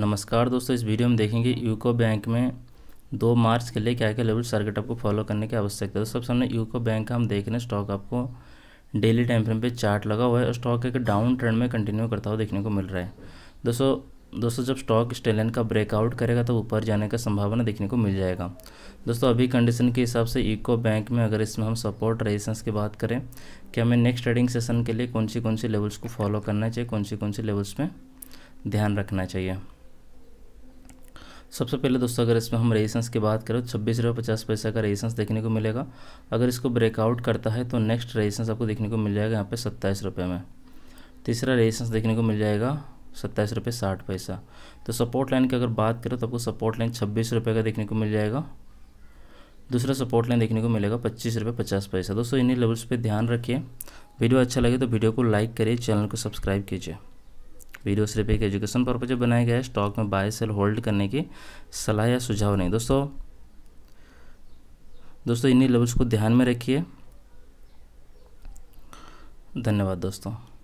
नमस्कार दोस्तों इस वीडियो में देखेंगे यूको बैंक में दो मार्च के लिए क्या क्या लेवल सर्किट आपको फॉलो करने की आवश्यकता है तो सबसे सामने यूको बैंक का हम देख रहे हैं स्टॉक आपको डेली टाइम फ्रेम पे चार्ट लगा हुआ है और स्टॉक एक डाउन ट्रेंड में कंटिन्यू करता हुआ देखने को मिल रहा है दोस्तों दोस्तों जब स्टॉक स्टेलन का ब्रेकआउट करेगा तो ऊपर जाने का संभावना देखने को मिल जाएगा दोस्तों अभी कंडीशन के हिसाब से यूको बैंक में अगर इसमें हम सपोर्ट रेजिस्टेंस की बात करें कि हमें नेक्स्ट ट्रेडिंग सेशन के लिए कौन सी कौन सी लेवल्स को फॉलो करना चाहिए कौन सी कौन सी लेवल्स में ध्यान रखना चाहिए सबसे पहले दोस्तों अगर इसमें हम रेजिस्टेंस की बात करें तो छब्बीस रुपये पचास पैसा का रेजिस्टेंस देखने को मिलेगा अगर इसको ब्रेकआउट करता है तो नेक्स्ट रेजिस्टेंस आपको देखने को मिल जाएगा यहाँ पे सत्ताईस रुपये में तीसरा रेजिस्टेंस देखने को मिल जाएगा सत्ताईस रुपये साठ पैसा तो सपोर्ट लाइन की अगर बात करें तो आपको सपोर्ट लाइन छब्बीस रुपये का देखने को मिल जाएगा दूसरा सपोर्ट लाइन देखने को मिलेगा पच्चीस रुपये पचास पैसा दोस्तों इन्हीं लेवल्स पर ध्यान रखिए वीडियो अच्छा लगे तो वीडियो को लाइक करिए चैनल को सब्सक्राइब कीजिए वीडियो सिर्फ एक एजुकेशन पर्पज बनाया गया है स्टॉक में बाय सेल होल्ड करने की सलाह या सुझाव नहीं दोस्तों दोस्तों इन्हीं लेवल्स को ध्यान में रखिए धन्यवाद दोस्तों